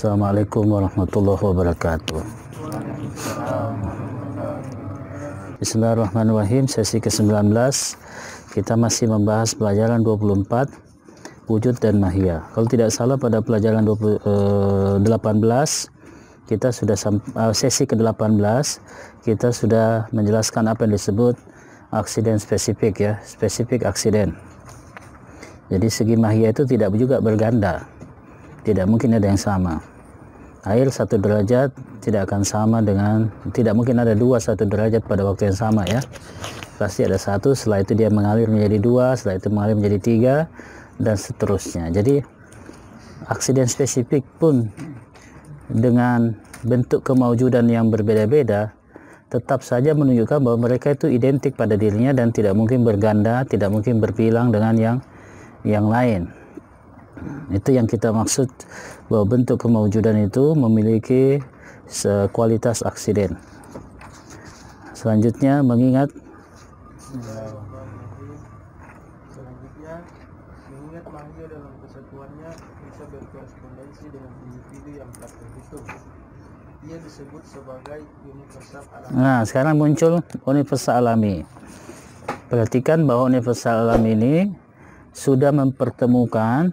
Assalamualaikum warahmatullahi wabarakatuh. Bismillahirrahmanirrahim, sesi ke-19. Kita masih membahas pelajaran 24, wujud dan mahia. Kalau tidak salah pada pelajaran 18, eh, kita sudah eh, sesi ke-18, kita sudah menjelaskan apa yang disebut aksiden spesifik ya, spesifik aksiden. Jadi segi mahia itu tidak juga berganda. Tidak mungkin ada yang sama air satu derajat tidak akan sama dengan tidak mungkin ada dua satu derajat pada waktu yang sama ya pasti ada satu setelah itu dia mengalir menjadi dua setelah itu mengalir menjadi tiga dan seterusnya jadi aksiden spesifik pun dengan bentuk kemaujudan yang berbeda-beda tetap saja menunjukkan bahwa mereka itu identik pada dirinya dan tidak mungkin berganda tidak mungkin berbilang dengan yang yang lain itu yang kita maksud bahwa bentuk pemewujudan itu memiliki kualitas aksiden. Selanjutnya mengingat Nah, sekarang muncul universal alami. Perhatikan bahwa universal alami ini sudah mempertemukan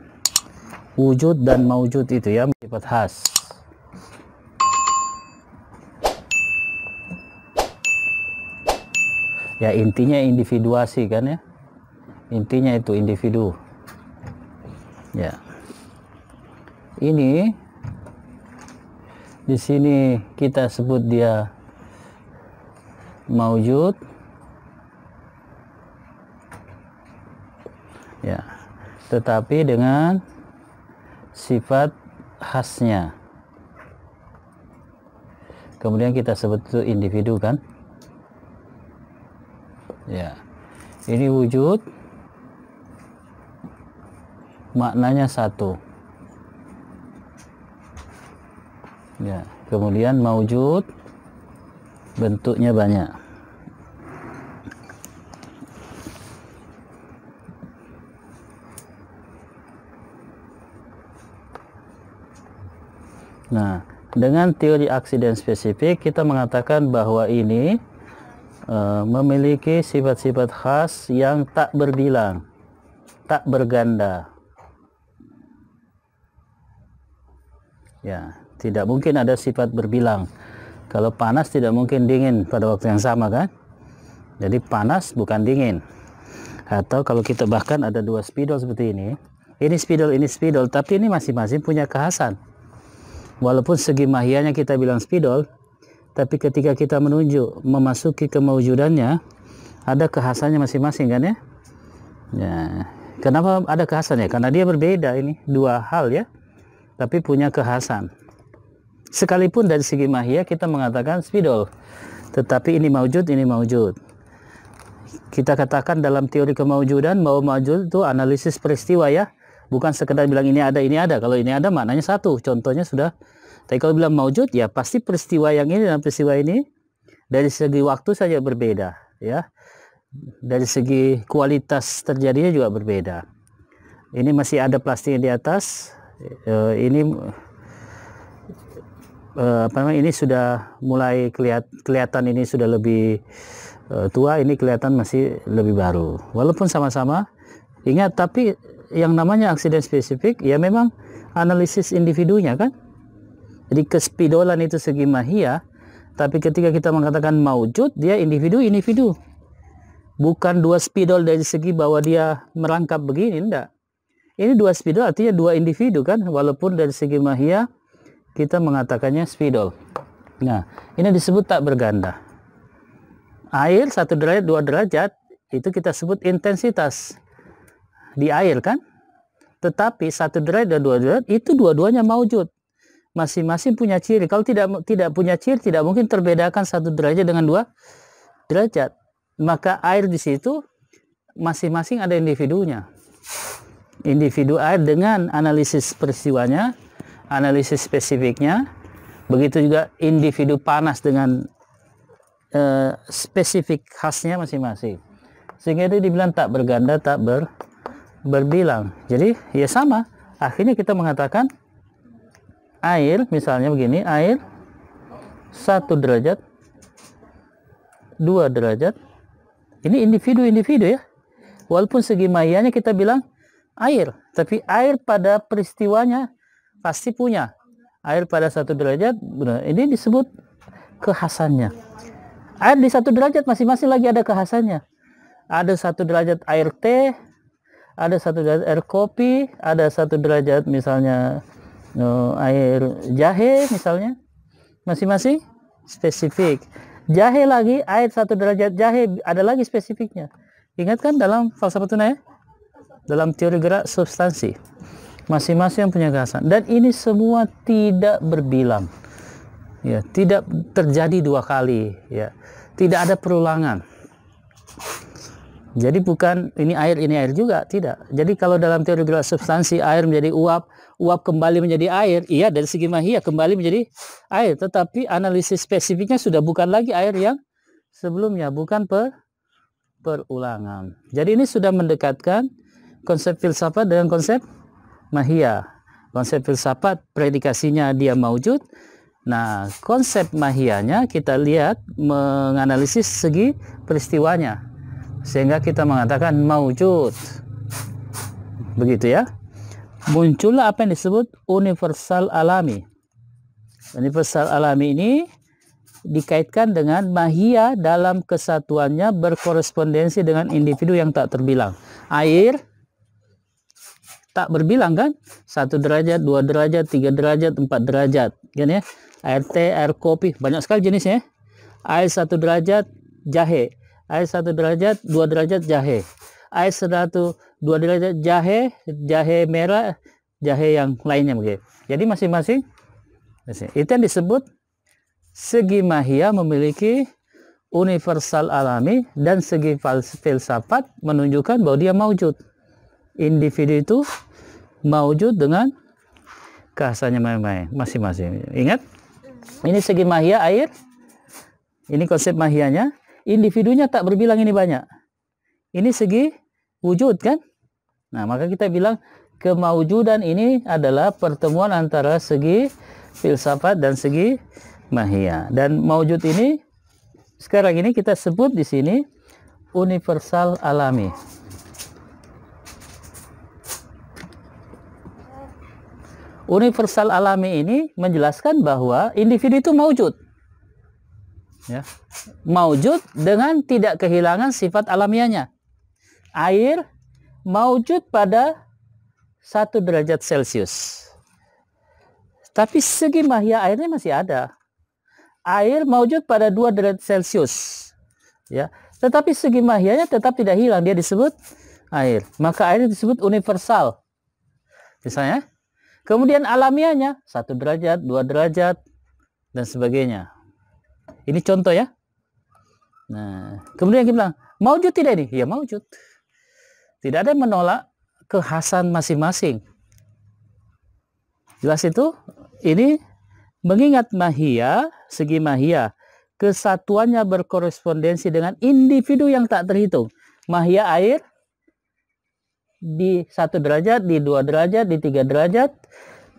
wujud dan maujud itu ya sifat khas ya intinya individuasi kan ya intinya itu individu ya ini di sini kita sebut dia maujud ya tetapi dengan sifat khasnya kemudian kita sebut itu individu kan ya ini wujud maknanya satu ya kemudian maujud bentuknya banyak Nah, dengan teori aksiden spesifik kita mengatakan bahwa ini uh, memiliki sifat-sifat khas yang tak berbilang, tak berganda. Ya, tidak mungkin ada sifat berbilang. Kalau panas tidak mungkin dingin pada waktu yang sama kan? Jadi panas bukan dingin. Atau kalau kita bahkan ada dua spidol seperti ini, ini spidol, ini spidol, tapi ini masing-masing punya kekhasan. Walaupun segi mahianya kita bilang spidol, tapi ketika kita menunjuk memasuki kemewujudannya, ada kehasannya masing-masing kan ya? Ya, kenapa ada kehasannya? Karena dia berbeda ini dua hal ya, tapi punya kehasan. Sekalipun dari segi mahia kita mengatakan spidol, tetapi ini mewujud, ini mewujud. Kita katakan dalam teori kemaujudan mau maujud itu analisis peristiwa ya, bukan sekedar bilang ini ada ini ada kalau ini ada maknanya satu contohnya sudah tapi kalau bilang maujud ya pasti peristiwa yang ini dan peristiwa ini dari segi waktu saja berbeda ya dari segi kualitas terjadinya juga berbeda ini masih ada plastiknya di atas e, ini e, apa namanya ini sudah mulai kelihat, kelihatan ini sudah lebih e, tua ini kelihatan masih lebih baru walaupun sama-sama ingat tapi yang namanya aksiden spesifik ya memang analisis individunya kan. Jadi kespidolan itu segi mahia, tapi ketika kita mengatakan maujud dia individu-individu. Bukan dua spidol dari segi bahwa dia merangkap begini enggak. Ini dua spidol artinya dua individu kan walaupun dari segi mahia kita mengatakannya spidol. Nah, ini disebut tak berganda. Air satu derajat, dua derajat itu kita sebut intensitas di air kan? Tetapi satu derajat dan dua derajat itu dua-duanya maujud. Masing-masing punya ciri. Kalau tidak tidak punya ciri tidak mungkin terbedakan satu derajat dengan dua derajat. Maka air di situ masing-masing ada individunya. Individu air dengan analisis peristiwanya, analisis spesifiknya, begitu juga individu panas dengan uh, spesifik khasnya masing-masing. Sehingga itu dibilang tak berganda, tak ber berbilang. Jadi ya sama. Akhirnya kita mengatakan air misalnya begini air satu derajat dua derajat ini individu-individu ya walaupun segi mayanya kita bilang air tapi air pada peristiwanya pasti punya air pada satu derajat ini disebut kehasannya air di satu derajat masing-masing lagi ada kehasannya ada satu derajat air teh ada satu derajat air kopi, ada satu derajat misalnya no, eh, air jahe misalnya. Masing-masing spesifik. Jahe lagi, air satu derajat jahe, ada lagi spesifiknya. Ingatkan dalam falsafah tunai ya? Dalam teori gerak substansi. Masing-masing punya kehasan. Dan ini semua tidak berbilang. Ya, tidak terjadi dua kali. Ya. Tidak ada perulangan jadi bukan ini air, ini air juga, tidak. Jadi kalau dalam teori gerak substansi air menjadi uap, uap kembali menjadi air, iya dari segi mahia ya kembali menjadi air. Tetapi analisis spesifiknya sudah bukan lagi air yang sebelumnya, bukan per perulangan. Jadi ini sudah mendekatkan konsep filsafat dengan konsep mahia. Konsep filsafat predikasinya dia maujud. Nah, konsep mahiyahnya kita lihat menganalisis segi peristiwanya sehingga kita mengatakan maujud begitu ya muncullah apa yang disebut universal alami universal alami ini dikaitkan dengan mahia dalam kesatuannya berkorespondensi dengan individu yang tak terbilang air tak berbilang kan satu derajat dua derajat tiga derajat empat derajat kan ya air teh air kopi banyak sekali jenisnya air satu derajat jahe Air satu derajat, dua derajat jahe. Air satu dua derajat jahe, jahe merah, jahe yang lainnya begitu. Jadi masing-masing itu yang disebut segi mahia memiliki universal alami dan segi filsafat menunjukkan bahwa dia maujud. Individu itu maujud dengan kehasannya masing-masing. Ingat, ini segi mahia air. Ini konsep mahianya individunya tak berbilang ini banyak. Ini segi wujud kan? Nah, maka kita bilang kemaujudan ini adalah pertemuan antara segi filsafat dan segi mahia. Dan maujud ini sekarang ini kita sebut di sini universal alami. Universal alami ini menjelaskan bahwa individu itu maujud ya maujud dengan tidak kehilangan sifat alamiahnya air maujud pada satu derajat celcius tapi segi mahya airnya masih ada air maujud pada dua derajat celcius ya tetapi segi mahyanya tetap tidak hilang dia disebut air maka air disebut universal misalnya kemudian alamiahnya satu derajat dua derajat dan sebagainya ini contoh ya. Nah, kemudian kita bilang, maujud tidak ini? Ya maujud. Tidak ada yang menolak kekhasan masing-masing. Jelas itu? Ini mengingat mahia, segi mahia, kesatuannya berkorespondensi dengan individu yang tak terhitung. Mahia air di satu derajat, di dua derajat, di tiga derajat.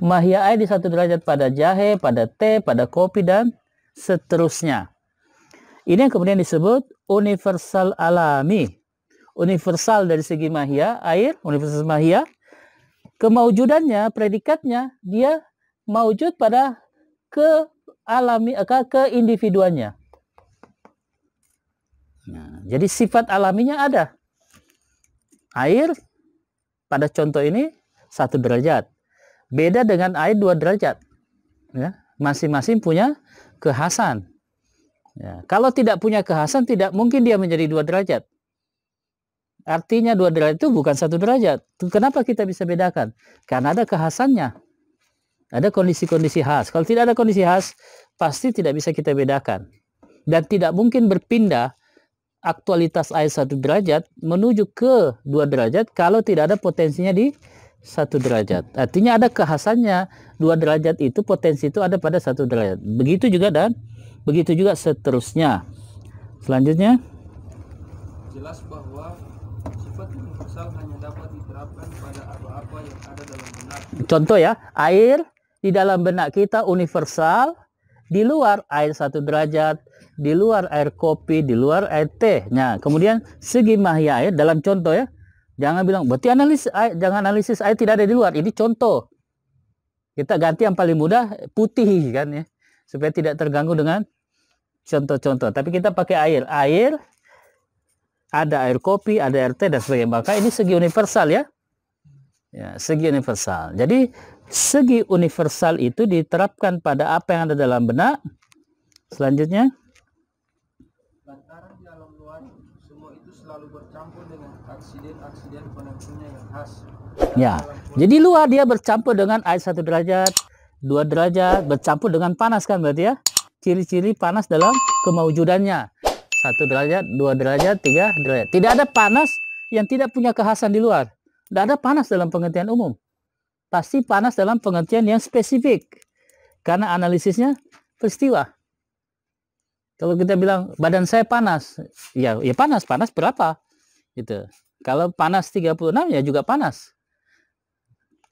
Mahia air di satu derajat pada jahe, pada teh, pada kopi, dan seterusnya. Ini yang kemudian disebut universal alami. Universal dari segi mahia, air, universal mahia. Kemaujudannya, predikatnya, dia maujud pada ke alami ke keindividuannya. Nah, jadi sifat alaminya ada. Air pada contoh ini satu derajat. Beda dengan air dua derajat. masing ya, masing-masing punya kehasan. Ya, kalau tidak punya kehasan, tidak mungkin dia menjadi dua derajat. Artinya dua derajat itu bukan satu derajat. Kenapa kita bisa bedakan? Karena ada kehasannya. Ada kondisi-kondisi khas. Kalau tidak ada kondisi khas, pasti tidak bisa kita bedakan. Dan tidak mungkin berpindah aktualitas air satu derajat menuju ke dua derajat kalau tidak ada potensinya di satu derajat. Artinya ada kehasannya dua derajat itu potensi itu ada pada satu derajat. Begitu juga dan begitu juga seterusnya. Selanjutnya jelas bahwa sifat universal hanya dapat diterapkan pada apa-apa yang ada dalam benak. Contoh ya, air di dalam benak kita universal, di luar air satu derajat, di luar air kopi, di luar air teh. Nah, kemudian segi mahya air dalam contoh ya, Jangan bilang, berarti analis, jangan analisis air tidak ada di luar. Ini contoh. Kita ganti yang paling mudah putih kan ya. Supaya tidak terganggu dengan contoh-contoh. Tapi kita pakai air. Air ada air kopi, ada air teh dan sebagainya. Maka ini segi universal ya. Ya, segi universal. Jadi segi universal itu diterapkan pada apa yang ada dalam benak. Selanjutnya bantaran di alam luar semua itu selalu bercampur dengan Ya, jadi luar dia bercampur dengan air satu derajat, dua derajat, bercampur dengan panas kan berarti ya? Ciri-ciri panas dalam kemaujudannya. Satu derajat, dua derajat, tiga derajat. Tidak ada panas yang tidak punya kekhasan di luar. Tidak ada panas dalam pengertian umum. Pasti panas dalam pengertian yang spesifik. Karena analisisnya peristiwa. Kalau kita bilang badan saya panas, ya ya panas, panas berapa? Gitu. Kalau panas 36 ya juga panas.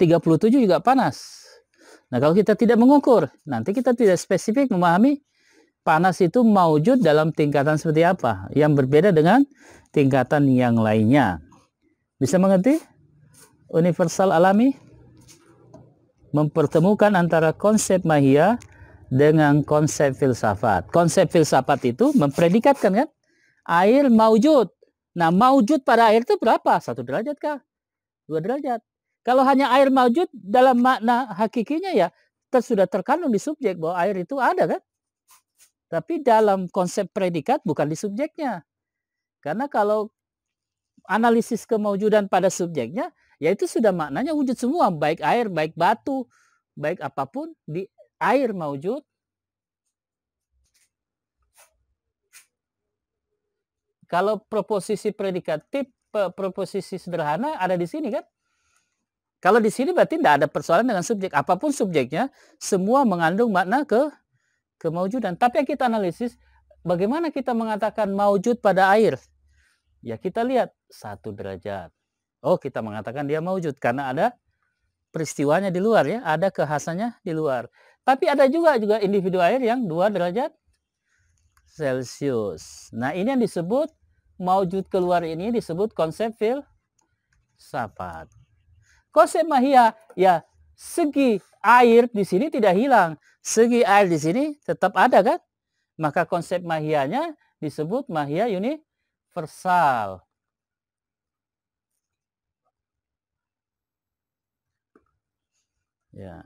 37 juga panas. Nah, kalau kita tidak mengukur, nanti kita tidak spesifik memahami panas itu maujud dalam tingkatan seperti apa yang berbeda dengan tingkatan yang lainnya. Bisa mengerti? Universal alami mempertemukan antara konsep mahia dengan konsep filsafat. Konsep filsafat itu mempredikatkan kan air maujud Nah, maujud pada air itu berapa? Satu derajat kah? Dua derajat. Kalau hanya air maujud dalam makna hakikinya ya ter sudah terkandung di subjek bahwa air itu ada kan? Tapi dalam konsep predikat bukan di subjeknya. Karena kalau analisis kemaujudan pada subjeknya, ya itu sudah maknanya wujud semua, baik air, baik batu, baik apapun di air maujud, Kalau proposisi predikatif, proposisi sederhana ada di sini kan? Kalau di sini berarti tidak ada persoalan dengan subjek. Apapun subjeknya, semua mengandung makna ke kemaujudan. Tapi yang kita analisis, bagaimana kita mengatakan maujud pada air? Ya kita lihat satu derajat. Oh kita mengatakan dia maujud karena ada peristiwanya di luar ya, ada kehasannya di luar. Tapi ada juga juga individu air yang dua derajat Celsius. Nah, ini yang disebut maujud keluar ini disebut konsep filsafat. Konsep mahia, ya segi air di sini tidak hilang. Segi air di sini tetap ada kan? Maka konsep mahianya disebut mahia universal. Ya.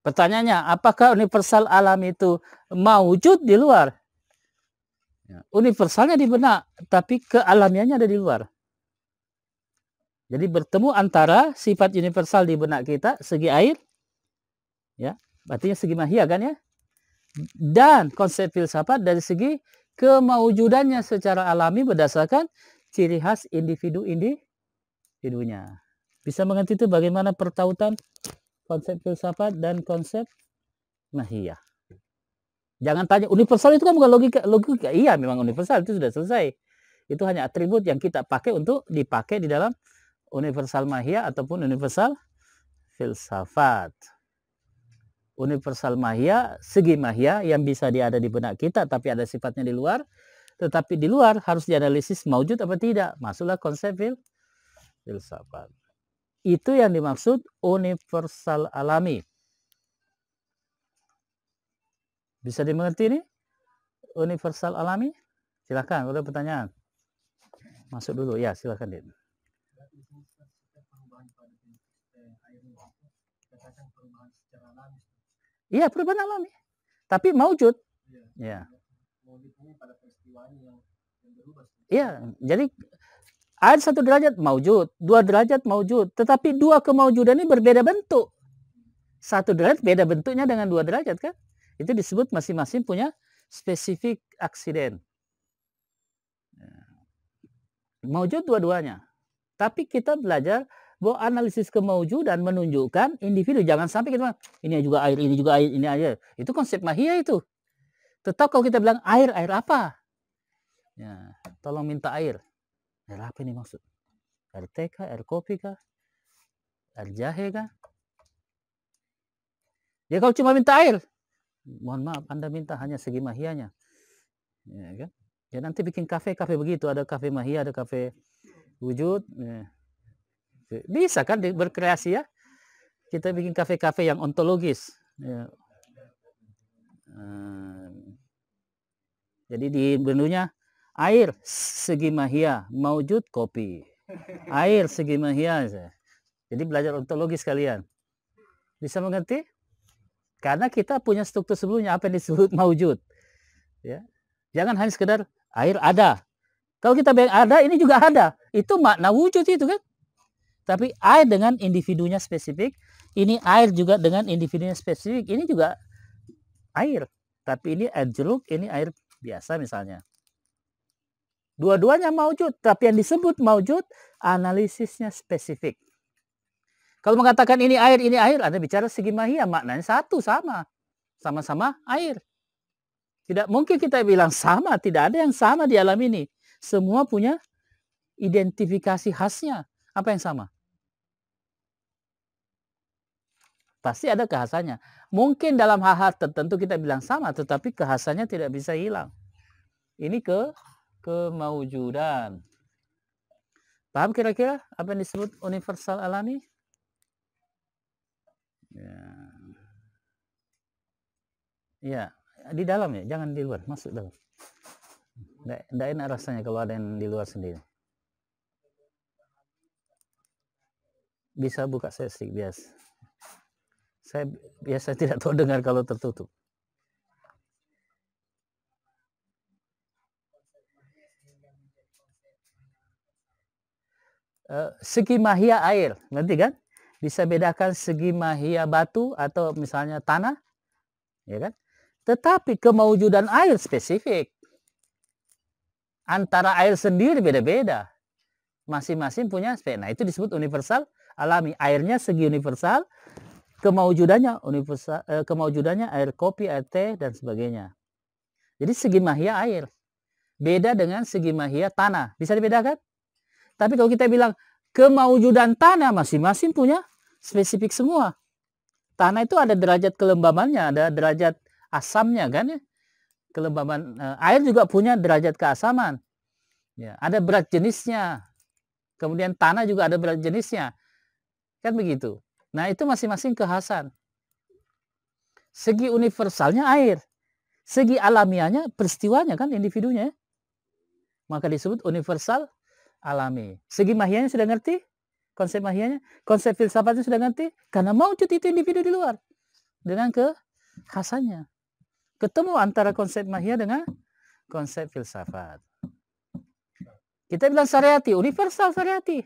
Pertanyaannya, apakah universal alam itu mewujud di luar? Ya. Universalnya di benak, tapi kealamiannya ada di luar. Jadi bertemu antara sifat universal di benak kita, segi air, ya, artinya segi mahia kan ya, dan konsep filsafat dari segi kemaujudannya secara alami berdasarkan ciri khas individu-individunya. Bisa mengerti itu bagaimana pertautan konsep filsafat dan konsep nahiyah. Jangan tanya universal itu kan bukan logika logika. Iya memang universal itu sudah selesai. Itu hanya atribut yang kita pakai untuk dipakai di dalam universal mahia ataupun universal filsafat. Universal mahia segi mahia yang bisa diada di benak kita tapi ada sifatnya di luar. Tetapi di luar harus dianalisis maujud apa tidak. Masuklah konsep fil, filsafat. Itu yang dimaksud universal alami. Bisa dimengerti ini? Universal alami? Silahkan, ada pertanyaan. Masuk dulu, ya silahkan. Din. Iya, perubahan alami. Tapi maujud. Iya. Ya. Iya, jadi Air satu derajat maujud, dua derajat maujud. Tetapi dua kemaujudan ini berbeda bentuk. Satu derajat beda bentuknya dengan dua derajat kan? Itu disebut masing-masing punya spesifik aksiden. Nah, maujud dua-duanya. Tapi kita belajar bahwa analisis kemaujudan menunjukkan individu. Jangan sampai kita ini juga air, ini juga air, ini air. Itu konsep mahia itu. Tetap kalau kita bilang air, air apa? Ya, tolong minta air. R apa ini maksud? Air teh kah? R kopi kah? R jahe kah? Ya kalau cuma minta air, mohon maaf Anda minta hanya segi mahianya. Ya, kan? ya nanti bikin kafe kafe begitu ada kafe mahia ada kafe wujud ya. bisa kan berkreasi ya kita bikin kafe kafe yang ontologis ya. Hmm. jadi di menunya air segi mahia maujud kopi air segi mahia jadi belajar ontologi sekalian bisa mengerti karena kita punya struktur sebelumnya apa yang disebut maujud ya jangan hanya sekedar air ada kalau kita bayang ada ini juga ada itu makna wujud itu kan tapi air dengan individunya spesifik ini air juga dengan individunya spesifik ini juga air tapi ini air jeruk ini air biasa misalnya Dua-duanya maujud, tapi yang disebut maujud analisisnya spesifik. Kalau mengatakan ini air, ini air, Anda bicara segi mahia, maknanya satu sama. Sama-sama air. Tidak mungkin kita bilang sama, tidak ada yang sama di alam ini. Semua punya identifikasi khasnya. Apa yang sama? Pasti ada kehasannya. Mungkin dalam hal-hal tertentu kita bilang sama, tetapi kehasannya tidak bisa hilang. Ini ke kemaujudan. Paham kira-kira apa yang disebut universal alami? Ya. Ya, di dalam ya, jangan di luar, masuk dalam. Tidak enak rasanya kalau ada yang di luar sendiri. Bisa buka sesi bias, Saya biasa tidak tahu dengar kalau tertutup. Eh, segi mahia air, nanti kan? Bisa bedakan segi mahia batu atau misalnya tanah, ya kan? Tetapi kemaujudan air spesifik. Antara air sendiri beda-beda. Masing-masing punya spek. Nah, itu disebut universal alami. Airnya segi universal, kemaujudannya universal eh, kemaujudannya air kopi, air teh dan sebagainya. Jadi segi mahia air. Beda dengan segi mahia tanah. Bisa dibedakan? Tapi kalau kita bilang kemaujudan tanah masing-masing punya spesifik semua. Tanah itu ada derajat kelembabannya, ada derajat asamnya kan ya. Kelembaban eh, air juga punya derajat keasaman. Ya, ada berat jenisnya. Kemudian tanah juga ada berat jenisnya. Kan begitu. Nah, itu masing-masing kehasan. Segi universalnya air. Segi alamiahnya peristiwanya kan individunya. Ya. Maka disebut universal alami. Segi mahianya sudah ngerti? Konsep mahianya? Konsep filsafatnya sudah ngerti? Karena maujud itu individu di luar. Dengan kekhasannya. Ketemu antara konsep mahia dengan konsep filsafat. Kita bilang syariati, universal syariati.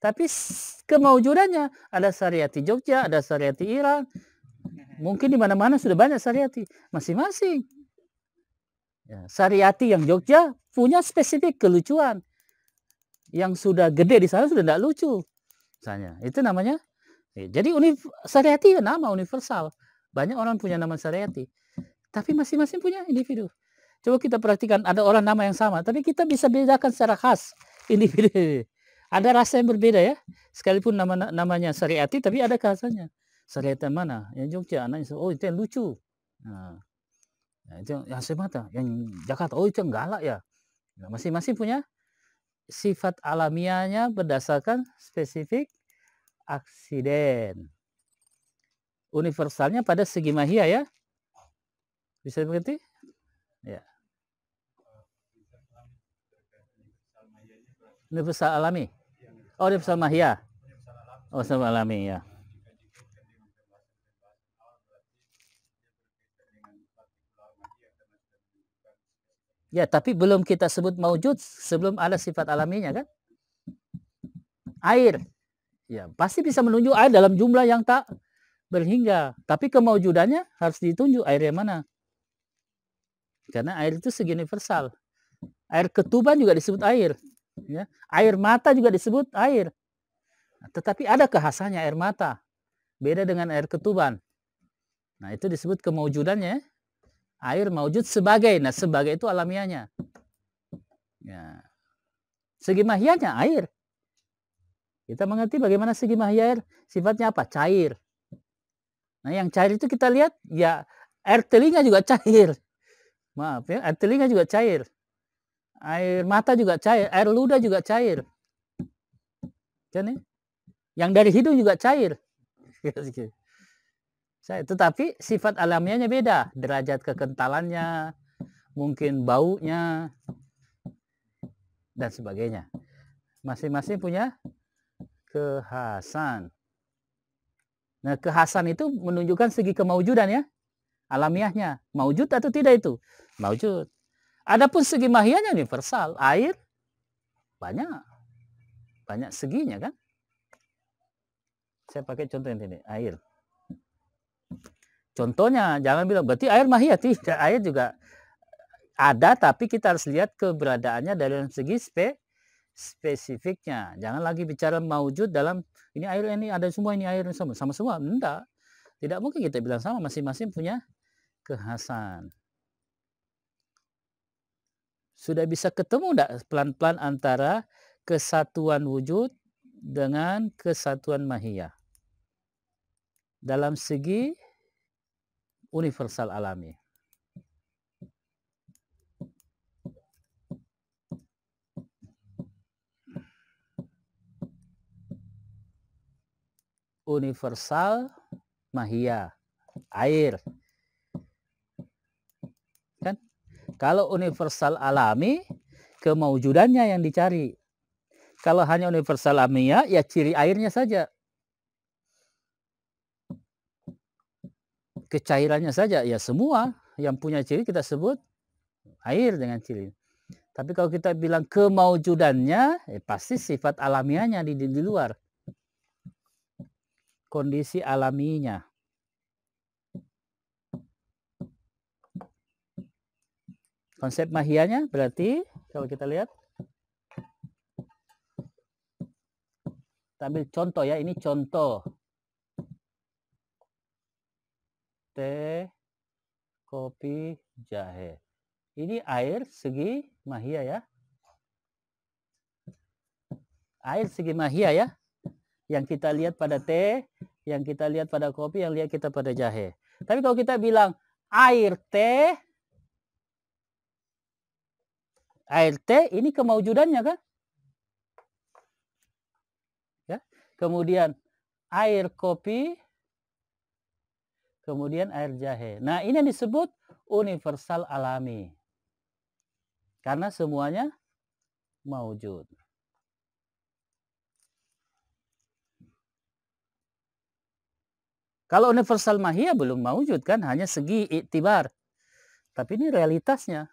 Tapi kemaujudannya ada syariati Jogja, ada syariati Iran. Mungkin di mana-mana sudah banyak syariati. Masing-masing. Ya, syariati yang Jogja punya spesifik kelucuan yang sudah gede di sana sudah tidak lucu. Misalnya, itu namanya. Ya, jadi univ syariati ya nama universal. Banyak orang punya nama sariati Tapi masing-masing punya individu. Coba kita perhatikan ada orang nama yang sama, tapi kita bisa bedakan secara khas individu. Ada rasa yang berbeda ya. Sekalipun nama namanya sariati tapi ada khasanya. Syariati mana? Yang Jogja anaknya oh itu yang lucu. Nah, nah itu yang Asia Mata, yang Jakarta, oh itu yang galak ya. Nah, masing-masing punya sifat alamiahnya berdasarkan spesifik aksiden. Universalnya pada segi mahia ya. Bisa mengerti? Ya. Universal alami. Oh, universal mahia. Oh, universal alami ya. Ya, tapi belum kita sebut maujud sebelum ada sifat alaminya kan? Air. Ya, pasti bisa menunjuk air dalam jumlah yang tak berhingga. Tapi kemaujudannya harus ditunjuk air yang mana. Karena air itu segi universal. Air ketuban juga disebut air. Ya. Air mata juga disebut air. Nah, tetapi ada kehasannya air mata. Beda dengan air ketuban. Nah itu disebut kemaujudannya. Ya. Air maujud sebagai. Nah, sebagai itu alamiahnya. Ya. Segi mahiyahnya air. Kita mengerti bagaimana segi mahiyah air. Sifatnya apa? Cair. Nah, yang cair itu kita lihat, ya air telinga juga cair. Maaf ya, air telinga juga cair. Air mata juga cair, air ludah juga cair. Kan ya? Yang dari hidung juga cair. Iya, saya tetapi sifat alamiahnya beda, derajat kekentalannya, mungkin baunya dan sebagainya. Masing-masing punya kekhasan. Nah, kekhasan itu menunjukkan segi kemaujudan ya. Alamiahnya, maujud atau tidak itu? Maujud. Adapun segi mahianya universal, air banyak. Banyak seginya kan? Saya pakai contoh yang ini, air. Contohnya jangan bilang berarti air mahia tidak air juga ada tapi kita harus lihat keberadaannya dari segi spe, spesifiknya. Jangan lagi bicara maujud dalam ini air ini ada semua ini air sama sama semua tidak Tidak mungkin kita bilang sama masing-masing punya kekhasan. Sudah bisa ketemu tidak pelan-pelan antara kesatuan wujud dengan kesatuan mahiyah? Dalam segi universal alami. Universal mahia, air. Kan? Kalau universal alami, kemaujudannya yang dicari. Kalau hanya universal alamiah, ya ciri airnya saja. kecairannya saja ya semua yang punya ciri kita sebut air dengan ciri. Tapi kalau kita bilang kemaujudannya, eh, pasti sifat alamiahnya di, di, di luar. Kondisi alaminya. Konsep mahianya berarti kalau kita lihat kita ambil contoh ya, ini contoh teh, kopi, jahe. Ini air segi mahia ya. Air segi mahia ya. Yang kita lihat pada teh, yang kita lihat pada kopi, yang lihat kita pada jahe. Tapi kalau kita bilang air teh, air teh ini kemaujudannya kan? Ya. Kemudian air kopi, kemudian air jahe. Nah, ini yang disebut universal alami. Karena semuanya maujud. Kalau universal mahia belum maujud kan, hanya segi iktibar. Tapi ini realitasnya.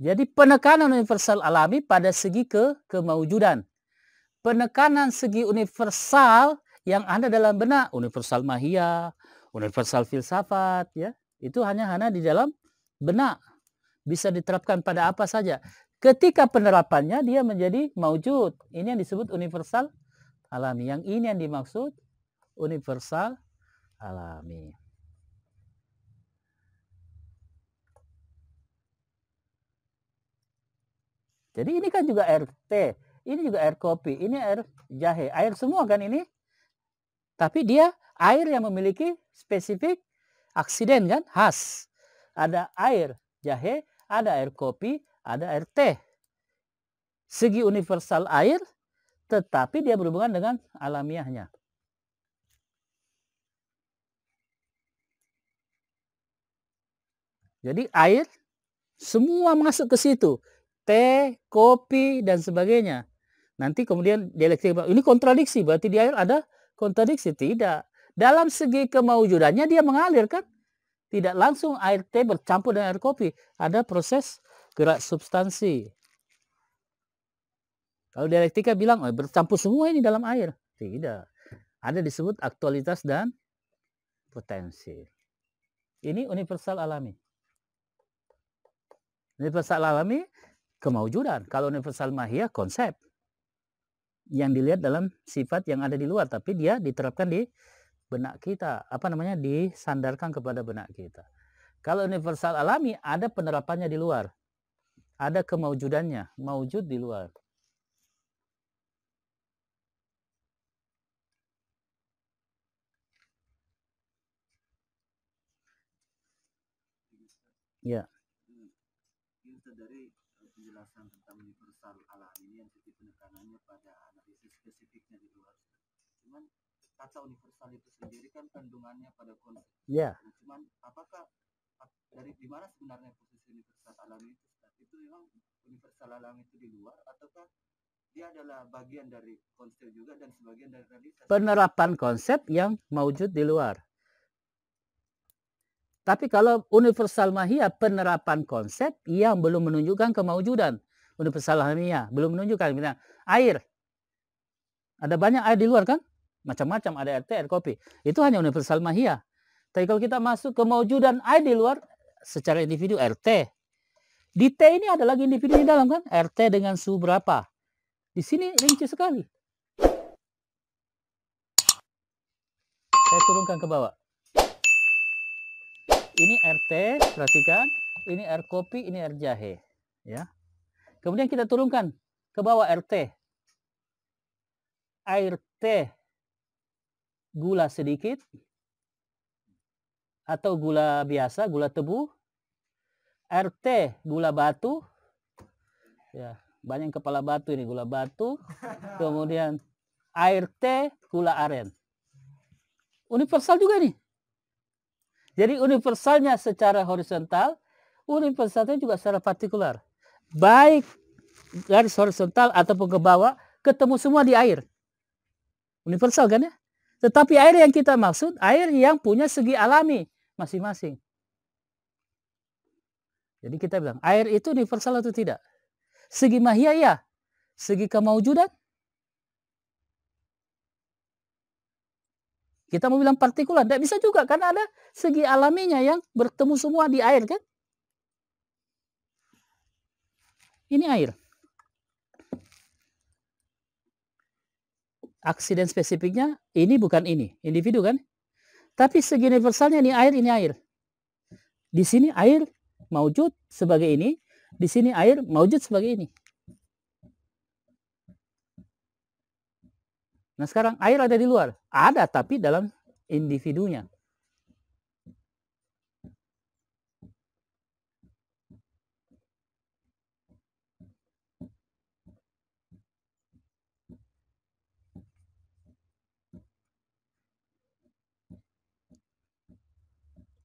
Jadi penekanan universal alami pada segi ke kemaujudan. Penekanan segi universal yang ada dalam benak universal mahia, universal filsafat ya, itu hanya hanya di dalam benak. Bisa diterapkan pada apa saja. Ketika penerapannya dia menjadi maujud. Ini yang disebut universal alami. Yang ini yang dimaksud universal alami. Jadi ini kan juga air teh, ini juga air kopi, ini air jahe, air semua kan ini? Tapi dia air yang memiliki spesifik aksiden kan, khas. Ada air jahe, ada air kopi, ada air teh. Segi universal air, tetapi dia berhubungan dengan alamiahnya. Jadi air semua masuk ke situ. Teh, kopi, dan sebagainya. Nanti kemudian dialektika. Ini kontradiksi. Berarti di air ada Kontradiksi tidak. Dalam segi kemaujudannya dia mengalir kan? Tidak langsung air teh bercampur dengan air kopi. Ada proses gerak substansi. Kalau dialektika bilang oh, bercampur semua ini dalam air. Tidak. Ada disebut aktualitas dan potensi. Ini universal alami. Universal alami kemaujudan. Kalau universal mahia konsep yang dilihat dalam sifat yang ada di luar tapi dia diterapkan di benak kita apa namanya disandarkan kepada benak kita kalau universal alami ada penerapannya di luar ada kemaujudannya maujud di luar ya dari penjelasan tentang universal alam ini yang titik penekanannya pada konsepnya di gitu, luar cuman kata universal itu sendiri kan kandungannya pada konsep yeah. nah, cuman apakah dari di mana sebenarnya posisi universal alami itu nah, itu memang universal alam itu di luar ataukah dia adalah bagian dari konsep juga dan sebagian dari realitas penerapan konsep yang mewujud di luar tapi kalau universal mahia penerapan konsep yang belum menunjukkan kemaujudan universal mahia belum menunjukkan misalnya air ada banyak air di luar kan? Macam-macam ada air teh, air kopi. Itu hanya universal mahia. Tapi kalau kita masuk ke dan air di luar secara individu air teh. Di teh ini ada lagi individu di dalam kan? rt dengan suhu berapa? Di sini rinci sekali. Saya turunkan ke bawah. Ini rt, perhatikan. Ini air kopi, ini air jahe. Ya. Kemudian kita turunkan ke bawah RT air teh gula sedikit atau gula biasa, gula tebu, air teh gula batu, ya banyak kepala batu ini gula batu, kemudian air teh gula aren. Universal juga nih. Jadi universalnya secara horizontal, universalnya juga secara partikular. Baik garis horizontal ataupun ke bawah, ketemu semua di air. Universal kan ya? Tetapi air yang kita maksud, air yang punya segi alami masing-masing. Jadi kita bilang, air itu universal atau tidak? Segi mahia ya, segi kemaujudan. Kita mau bilang partikular, tidak bisa juga karena ada segi alaminya yang bertemu semua di air kan? Ini air. aksiden spesifiknya ini bukan ini, individu kan? Tapi segi universalnya ini air, ini air. Di sini air maujud sebagai ini, di sini air maujud sebagai ini. Nah sekarang air ada di luar, ada tapi dalam individunya.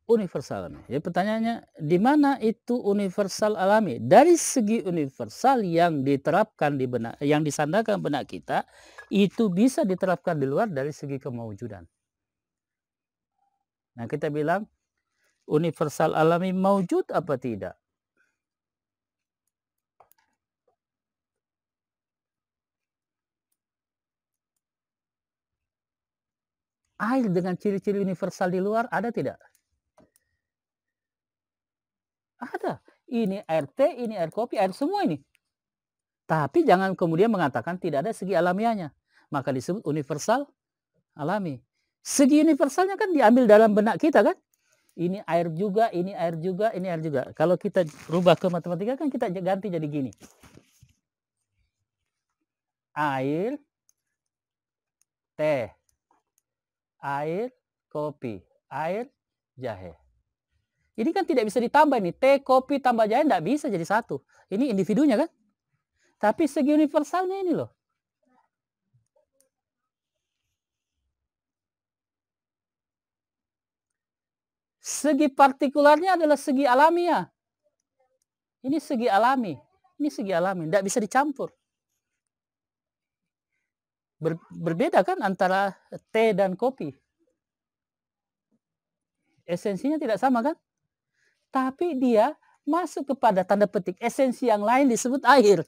universal alami. Jadi pertanyaannya, di mana itu universal alami? Dari segi universal yang diterapkan di benak, yang disandarkan benak kita, itu bisa diterapkan di luar dari segi kemaujudan. Nah kita bilang, universal alami maujud apa tidak? Air dengan ciri-ciri universal di luar ada tidak? Ada. Ini air teh, ini air kopi, air semua ini. Tapi jangan kemudian mengatakan tidak ada segi alamiahnya. Maka disebut universal alami. Segi universalnya kan diambil dalam benak kita kan. Ini air juga, ini air juga, ini air juga. Kalau kita rubah ke matematika kan kita ganti jadi gini. Air, teh, air, kopi, air, jahe. Ini kan tidak bisa ditambah nih. T kopi, tambah jahe tidak bisa jadi satu. Ini individunya kan. Tapi segi universalnya ini loh. Segi partikularnya adalah segi alamiah. Ini segi alami. Ini segi alami. Tidak bisa dicampur. Ber, berbeda kan antara teh dan kopi. Esensinya tidak sama kan? tapi dia masuk kepada tanda petik esensi yang lain disebut air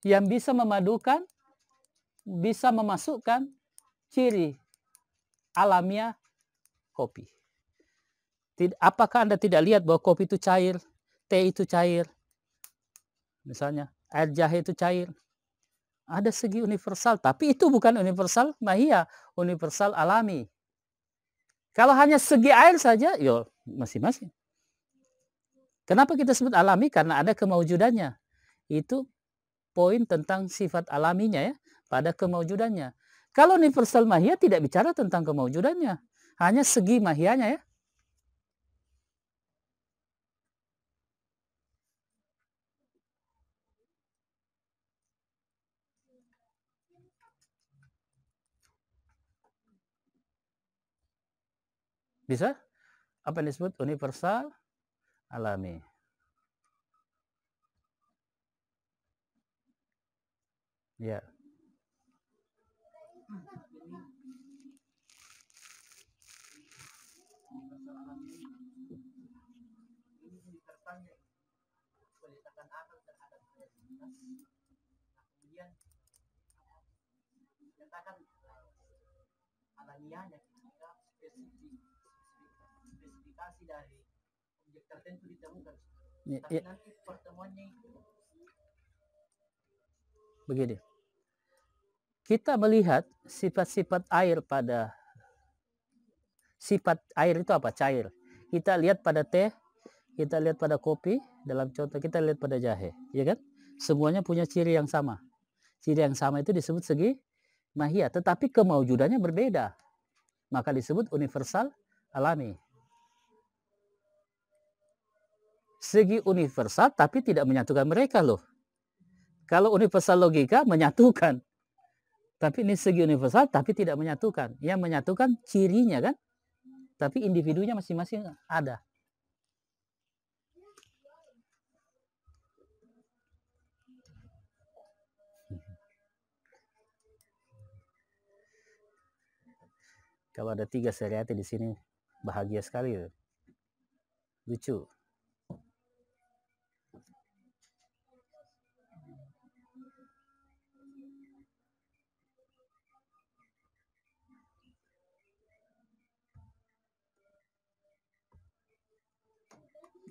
yang bisa memadukan bisa memasukkan ciri alamiah kopi. Apakah Anda tidak lihat bahwa kopi itu cair, teh itu cair, misalnya air jahe itu cair. Ada segi universal, tapi itu bukan universal mahia, universal alami. Kalau hanya segi air saja, yo masing-masing. Kenapa kita sebut alami? Karena ada kemaujudannya. Itu poin tentang sifat alaminya ya, pada kemaujudannya. Kalau universal mahia tidak bicara tentang kemaujudannya, hanya segi mahianya ya. Bisa? Apa yang disebut universal alami? Ya. Kemudian eh, alamiahnya informasi dari objek tertentu ditemukan. Ya, ya. pertemuannya begini. Kita melihat sifat-sifat air pada sifat air itu apa? Cair. Kita lihat pada teh, kita lihat pada kopi, dalam contoh kita lihat pada jahe, ya kan? Semuanya punya ciri yang sama. Ciri yang sama itu disebut segi mahia, tetapi kemaujudannya berbeda. Maka disebut universal alami. segi universal tapi tidak menyatukan mereka loh. Kalau universal logika menyatukan. Tapi ini segi universal tapi tidak menyatukan. Yang menyatukan cirinya kan. Tapi individunya masing-masing ada. Kalau ada tiga seriati di sini bahagia sekali. Lucu.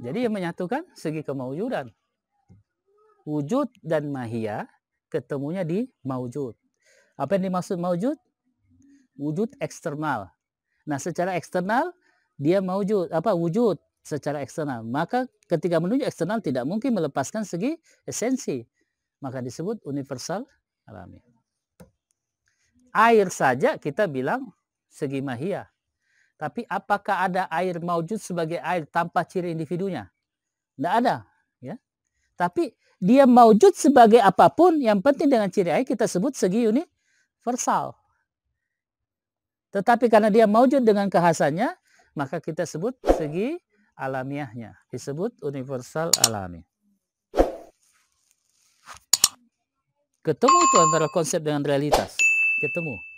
Jadi yang menyatukan segi kemaujudan. Wujud dan mahia ketemunya di maujud. Apa yang dimaksud maujud? Wujud eksternal. Nah, secara eksternal dia maujud apa wujud secara eksternal. Maka ketika menuju eksternal tidak mungkin melepaskan segi esensi. Maka disebut universal alami. Air saja kita bilang segi mahia. Tapi apakah ada air maujud sebagai air tanpa ciri individunya? Tidak ada. Ya. Tapi dia maujud sebagai apapun, yang penting dengan ciri air kita sebut segi universal. Tetapi karena dia maujud dengan kehasannya, maka kita sebut segi alamiahnya. Disebut universal alami. Ketemu itu antara konsep dengan realitas. Ketemu.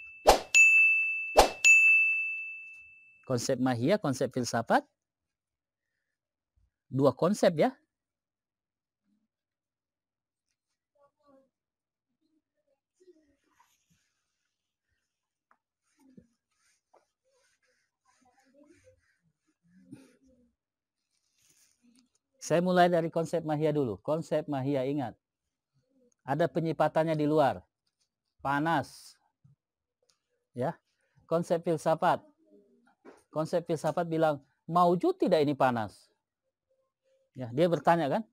Konsep mahia, konsep filsafat. Dua konsep ya. Saya mulai dari konsep mahia dulu. Konsep mahia ingat. Ada penyipatannya di luar. Panas. Ya. Konsep filsafat konsep filsafat bilang maujud tidak ini panas? Ya, dia bertanya kan?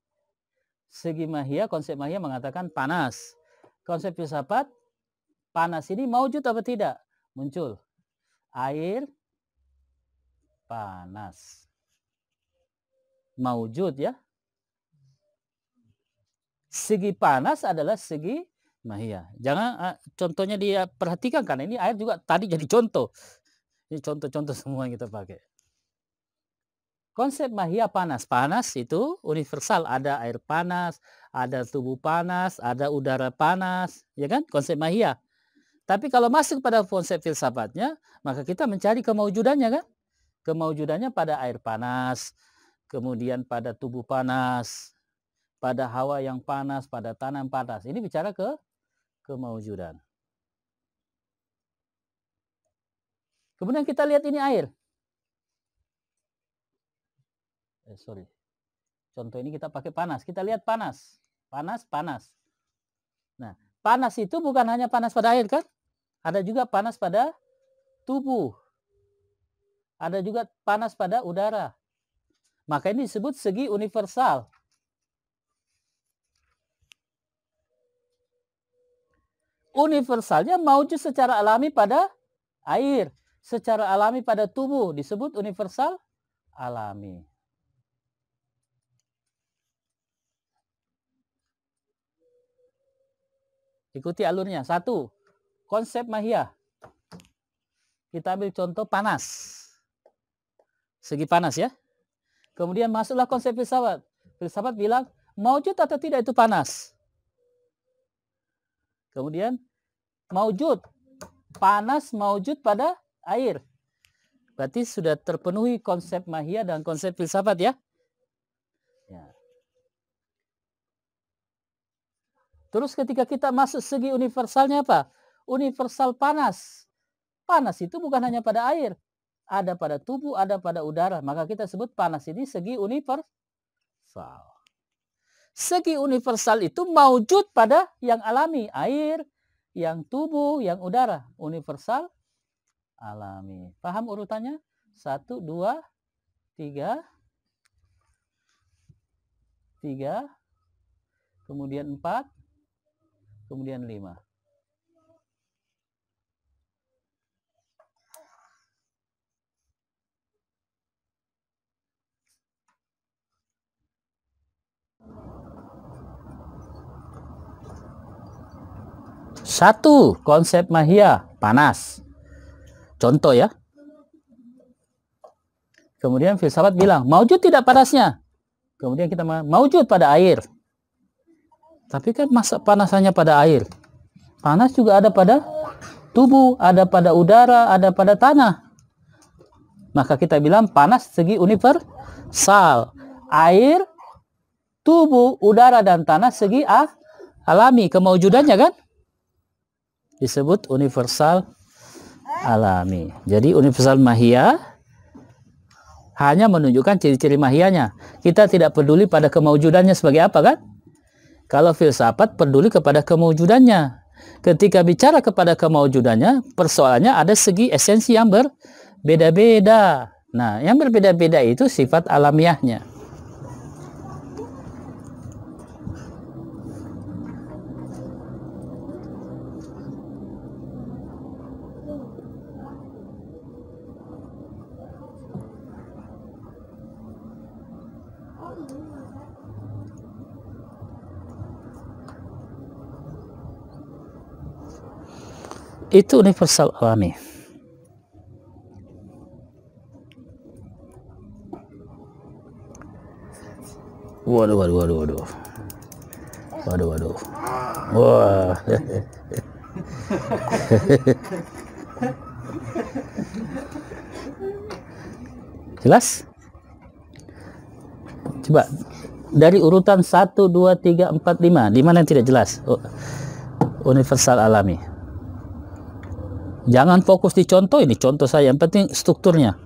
Segi mahia, konsep mahia mengatakan panas. Konsep filsafat panas ini maujud apa tidak? Muncul. Air panas. Maujud ya. Segi panas adalah segi mahia. Jangan eh, contohnya dia perhatikan karena ini air juga tadi jadi contoh ini contoh-contoh semua yang kita pakai. Konsep mahia panas. Panas itu universal. Ada air panas, ada tubuh panas, ada udara panas. Ya kan? Konsep mahia. Tapi kalau masuk pada konsep filsafatnya, maka kita mencari kemaujudannya kan? Kemaujudannya pada air panas, kemudian pada tubuh panas, pada hawa yang panas, pada tanam panas. Ini bicara ke kemaujudan. Kemudian kita lihat ini air. Eh, sorry. Contoh ini kita pakai panas. Kita lihat panas. Panas, panas. Nah, panas itu bukan hanya panas pada air kan? Ada juga panas pada tubuh. Ada juga panas pada udara. Maka ini disebut segi universal. Universalnya maujud secara alami pada air secara alami pada tubuh disebut universal alami. Ikuti alurnya. Satu, konsep mahia Kita ambil contoh panas. Segi panas ya. Kemudian masuklah konsep filsafat. Filsafat bilang, maujud atau tidak itu panas. Kemudian, maujud. Panas maujud pada air. Berarti sudah terpenuhi konsep mahia dan konsep filsafat ya. ya. Terus ketika kita masuk segi universalnya apa? Universal panas. Panas itu bukan hanya pada air. Ada pada tubuh, ada pada udara. Maka kita sebut panas ini segi universal. Segi universal itu maujud pada yang alami. Air, yang tubuh, yang udara. Universal alami. Paham urutannya? Satu, dua, tiga, tiga, kemudian empat, kemudian lima. Satu, konsep mahia, panas. Contoh ya. Kemudian filsafat bilang, maujud tidak panasnya. Kemudian kita maujud pada air. Tapi kan masa panas pada air. Panas juga ada pada tubuh, ada pada udara, ada pada tanah. Maka kita bilang panas segi universal. Air, tubuh, udara, dan tanah segi alami kemaujudannya kan disebut universal alami. Jadi universal mahia hanya menunjukkan ciri-ciri mahianya. Kita tidak peduli pada kemaujudannya sebagai apa kan? Kalau filsafat peduli kepada kemaujudannya. Ketika bicara kepada kemaujudannya, persoalannya ada segi esensi yang berbeda-beda. Nah, yang berbeda-beda itu sifat alamiahnya. itu universal alami oh, waduh waduh waduh waduh waduh waduh wah jelas coba dari urutan 1 2 3 4 5 di mana yang tidak jelas oh, universal alami Jangan fokus di contoh ini, contoh saya. Yang penting strukturnya.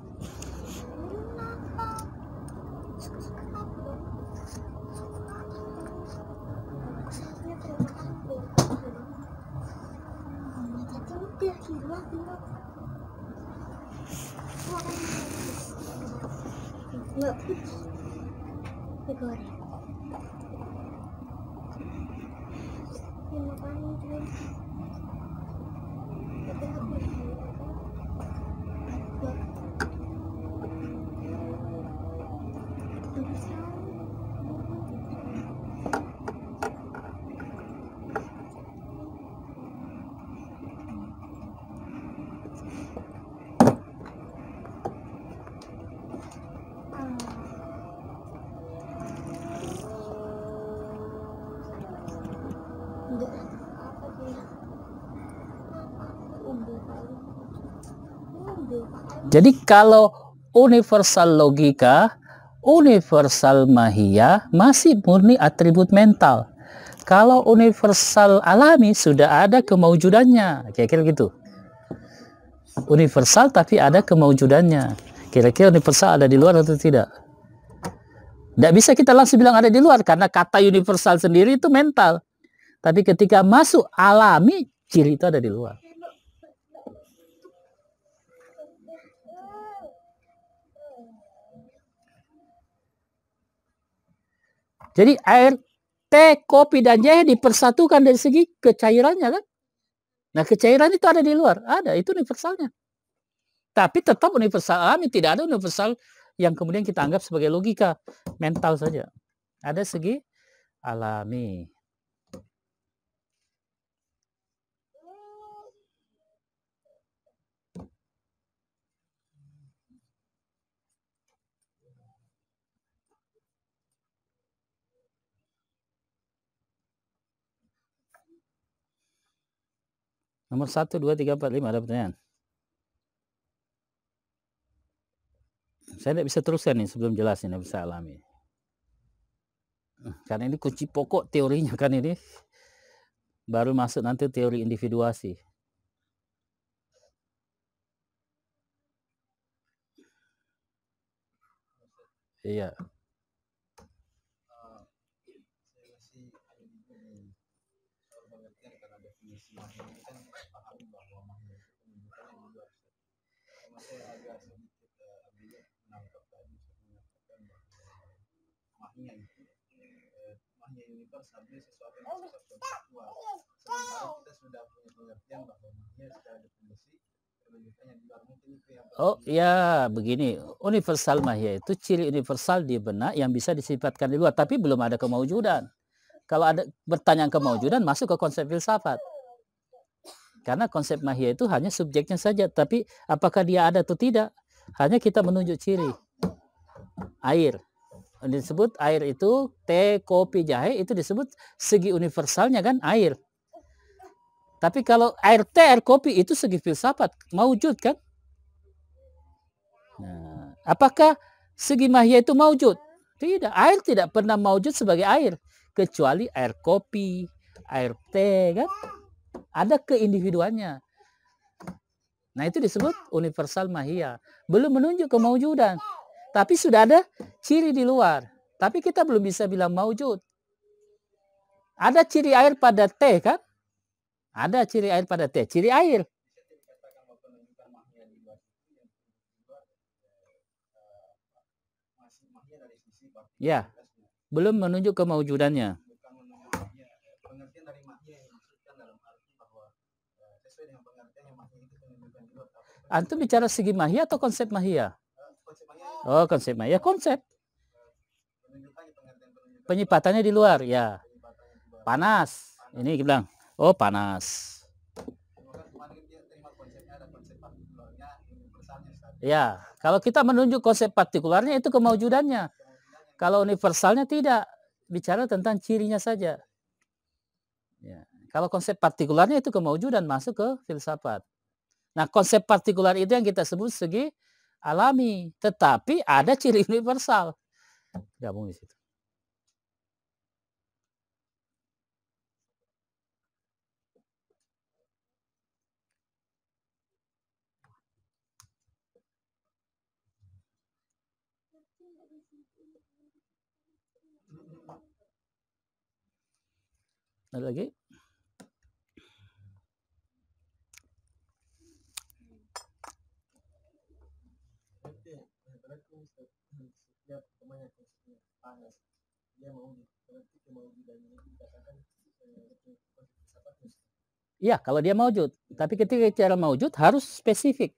Kalau universal logika, universal mahia masih murni atribut mental. Kalau universal alami sudah ada kemaujudannya, kira-kira gitu. Universal tapi ada kemaujudannya. Kira-kira universal ada di luar atau tidak? Tidak bisa kita langsung bilang ada di luar karena kata universal sendiri itu mental. Tapi ketika masuk alami, ciri itu ada di luar. Jadi air, teh, kopi, dan jahe dipersatukan dari segi kecairannya kan. Nah kecairan itu ada di luar. Ada, itu universalnya. Tapi tetap universal alami, ah, tidak ada universal yang kemudian kita anggap sebagai logika. Mental saja. Ada segi alami. Nomor 1, 2, 3, 4, 5 ada pertanyaan. Saya tidak bisa teruskan nih sebelum jelas ini bisa alami. Karena ini kunci pokok teorinya kan ini. Baru masuk nanti teori individuasi. Iya. Yeah. Oh ya begini universal mahya itu ciri universal di benak yang bisa disifatkan di luar tapi belum ada kemaujudan. Kalau ada bertanya kemaujudan masuk ke konsep filsafat. Karena konsep mahia itu hanya subjeknya saja tapi apakah dia ada atau tidak hanya kita menunjuk ciri. Air disebut air itu teh, kopi, jahe itu disebut segi universalnya kan air. Tapi kalau air teh, air kopi itu segi filsafat, maujud kan? Nah, apakah segi mahia itu maujud? Tidak, air tidak pernah maujud sebagai air kecuali air kopi, air teh kan? Ada keindividuannya. Nah, itu disebut universal mahia belum menunjuk kemaujudan. Tapi sudah ada ciri di luar. Tapi kita belum bisa bilang maujud. Ada ciri air pada teh kan? Ada ciri air pada teh. Ciri air. Ya. Belum menunjuk ke maujudannya. Antum bicara segi mahia atau konsep mahia? Oh, konsep maya. Konsep. Penyipatannya di luar, ya. Panas. Ini bilang, oh panas. Ya, kalau kita menunjuk konsep partikularnya itu kemaujudannya. Kalau universalnya tidak, bicara tentang cirinya saja. Ya. Kalau konsep partikularnya itu kemaujudan masuk ke filsafat. Nah, konsep partikular itu yang kita sebut segi alami, tetapi ada ciri universal. Gabung di situ. Ada lagi? panas dia dia mau dan eh, Iya, kalau dia maujud. Tapi ketika cara maujud harus spesifik.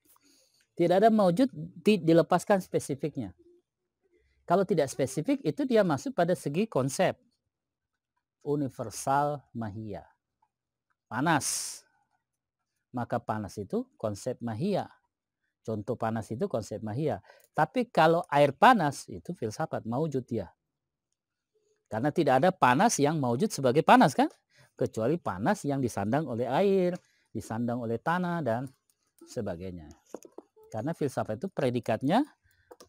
Tidak ada maujud di, dilepaskan spesifiknya. Kalau tidak spesifik itu dia masuk pada segi konsep. Universal mahia. Panas. Maka panas itu konsep mahia. Contoh panas itu konsep mahia. Tapi kalau air panas itu filsafat maujud dia. Karena tidak ada panas yang maujud sebagai panas kan? Kecuali panas yang disandang oleh air, disandang oleh tanah dan sebagainya. Karena filsafat itu predikatnya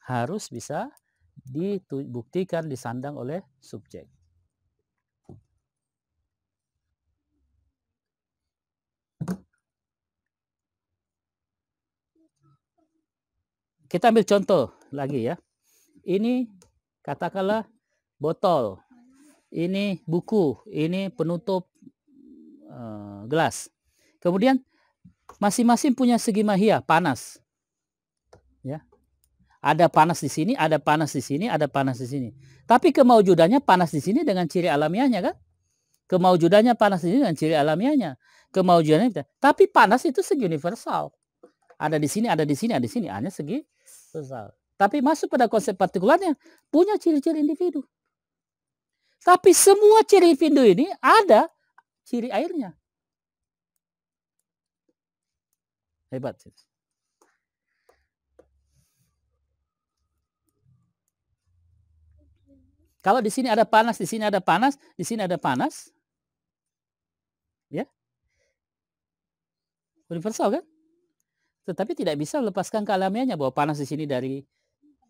harus bisa dibuktikan disandang oleh subjek. Kita ambil contoh lagi ya. Ini katakanlah botol ini buku, ini penutup uh, gelas. Kemudian masing-masing punya segi mahia panas. Ya. Ada panas di sini, ada panas di sini, ada panas di sini. Tapi kemaujudannya panas di sini dengan ciri alamiahnya kan? Kemaujudannya panas di sini dengan ciri alamiahnya. Kemaujudannya tapi panas itu segi universal. Ada di sini, ada di sini, ada di sini, hanya segi universal. Tapi masuk pada konsep partikularnya punya ciri-ciri individu. Tapi semua ciri pindu ini ada ciri airnya. Hebat. Kalau di sini ada panas, di sini ada panas, di sini ada panas. Ya. Universal kan? Tetapi tidak bisa melepaskan kealamiannya bahwa panas di sini dari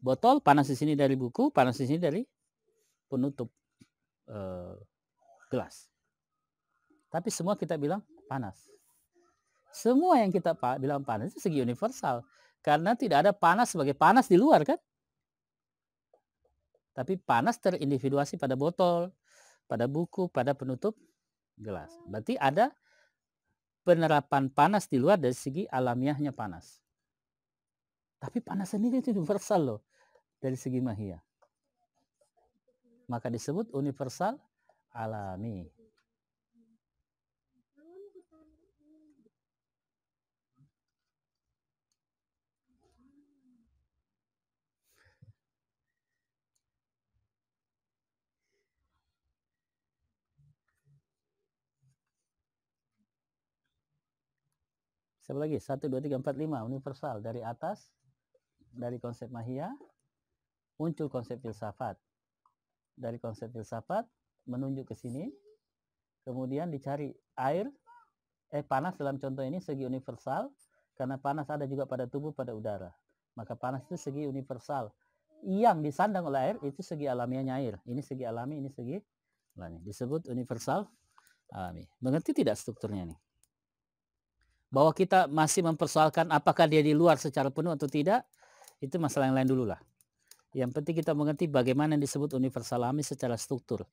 botol, panas di sini dari buku, panas di sini dari penutup uh, gelas. Tapi semua kita bilang panas. Semua yang kita bilang panas itu segi universal. Karena tidak ada panas sebagai panas di luar kan. Tapi panas terindividuasi pada botol, pada buku, pada penutup gelas. Berarti ada penerapan panas di luar dari segi alamiahnya panas. Tapi panas sendiri itu universal loh dari segi mahiyah maka disebut universal alami. Siapa lagi? 1, 2, 3, 4, 5. Universal. Dari atas, dari konsep mahia, muncul konsep filsafat dari konsep filsafat menunjuk ke sini kemudian dicari air eh panas dalam contoh ini segi universal karena panas ada juga pada tubuh pada udara maka panas itu segi universal yang disandang oleh air itu segi alamiahnya air ini segi alami ini segi alami disebut universal alami mengerti tidak strukturnya nih bahwa kita masih mempersoalkan apakah dia di luar secara penuh atau tidak itu masalah yang lain dulu lah yang penting kita mengerti bagaimana yang disebut universal AMI secara struktur.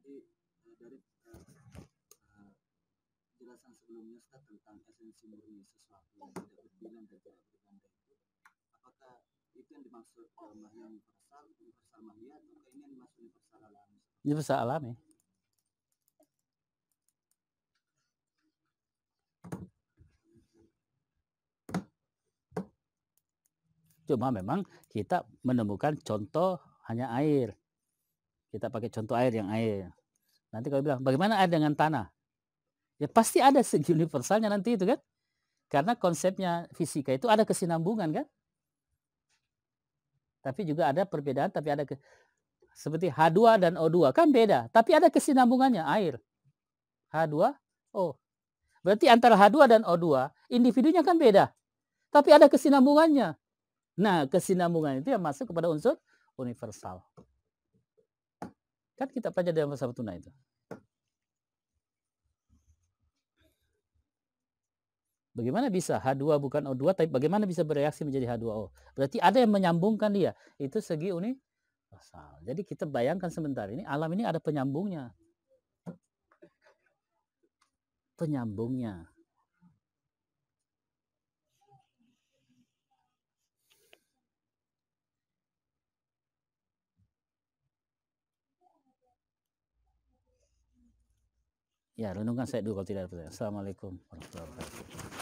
Jadi dari penjelasan sebelumnya Ustaz tentang esensi murni sesuatu yang tidak berbilang dan tidak berbanding itu apakah itu yang dimaksud dalam yang universal universal mahia atau ini yang dimaksud universal alami universal alami Cuma memang kita menemukan contoh hanya air. Kita pakai contoh air yang air. Nanti kalau bilang, bagaimana air dengan tanah? Ya pasti ada segi universalnya nanti itu kan. Karena konsepnya fisika itu ada kesinambungan kan. Tapi juga ada perbedaan, tapi ada ke, seperti H2 dan O2 kan beda, tapi ada kesinambungannya air. H2, O. Berarti antara H2 dan O2 individunya kan beda, tapi ada kesinambungannya. Nah, kesinambungan itu yang masuk kepada unsur universal. Kan kita pelajari dalam bahasa tunai itu. Bagaimana bisa H2 bukan O2 tapi bagaimana bisa bereaksi menjadi H2O? Berarti ada yang menyambungkan dia. Itu segi universal. Jadi kita bayangkan sebentar ini alam ini ada penyambungnya. Penyambungnya. ya renungkan saya dulu kalau tidak ada pertanyaan assalamualaikum warahmatullahi wabarakatuh